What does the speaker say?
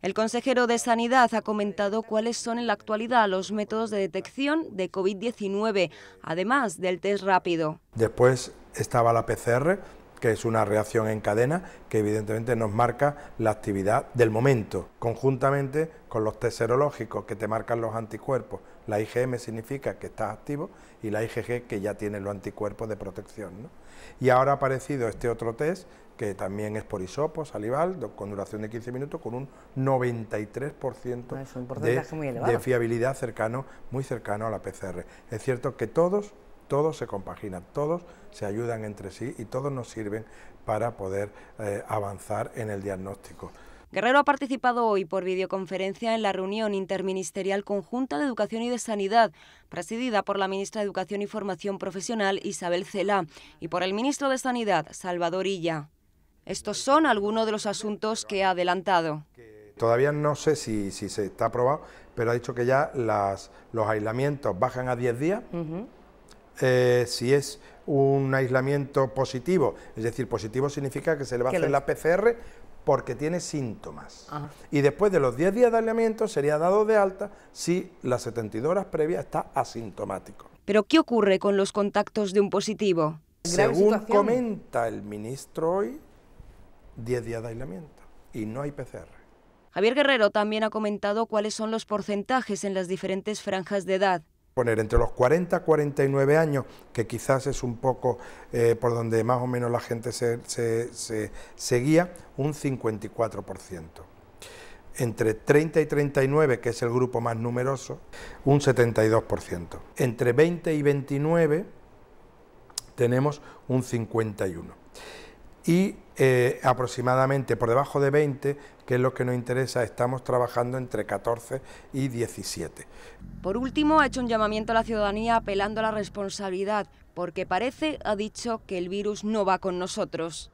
El consejero de Sanidad ha comentado cuáles son en la actualidad los métodos de detección de COVID-19, además del test rápido. Después estaba la PCR, que es una reacción en cadena que evidentemente nos marca la actividad del momento, conjuntamente con los test serológicos que te marcan los anticuerpos. La IgM significa que estás activo y la IgG que ya tiene los anticuerpos de protección. ¿no? Y ahora ha aparecido este otro test que también es por isopos salival, con duración de 15 minutos, con un 93% ah, de, de fiabilidad cercano, muy cercano a la PCR. Es cierto que todos todos se compaginan, todos se ayudan entre sí y todos nos sirven para poder eh, avanzar en el diagnóstico. Guerrero ha participado hoy por videoconferencia en la reunión interministerial conjunta de Educación y de Sanidad, presidida por la ministra de Educación y Formación Profesional Isabel Cela y por el ministro de Sanidad Salvador Illa. Estos son algunos de los asuntos que ha adelantado. Todavía no sé si, se está aprobado, pero ha dicho que ya los aislamientos bajan a 10 días. Eh, si es un aislamiento positivo, es decir, positivo significa que se le va a hacer la PCR porque tiene síntomas. Y después de los 10 días de aislamiento sería dado de alta si las 72 horas previas está asintomático. Pero ¿qué ocurre con los contactos de un positivo? Según comenta el ministro hoy, 10 días de aislamiento y no hay PCR. Javier Guerrero también ha comentado cuáles son los porcentajes en las diferentes franjas de edad poner entre los 40 y 49 años, que quizás es un poco eh, por donde más o menos la gente se, se guía, un 54%. Entre 30 y 39, que es el grupo más numeroso, un 72%. Entre 20 y 29 tenemos un 51% y eh, aproximadamente por debajo de 20, que es lo que nos interesa, estamos trabajando entre 14 y 17. Por último, ha hecho un llamamiento a la ciudadanía apelando a la responsabilidad, porque parece, ha dicho, que el virus no va con nosotros.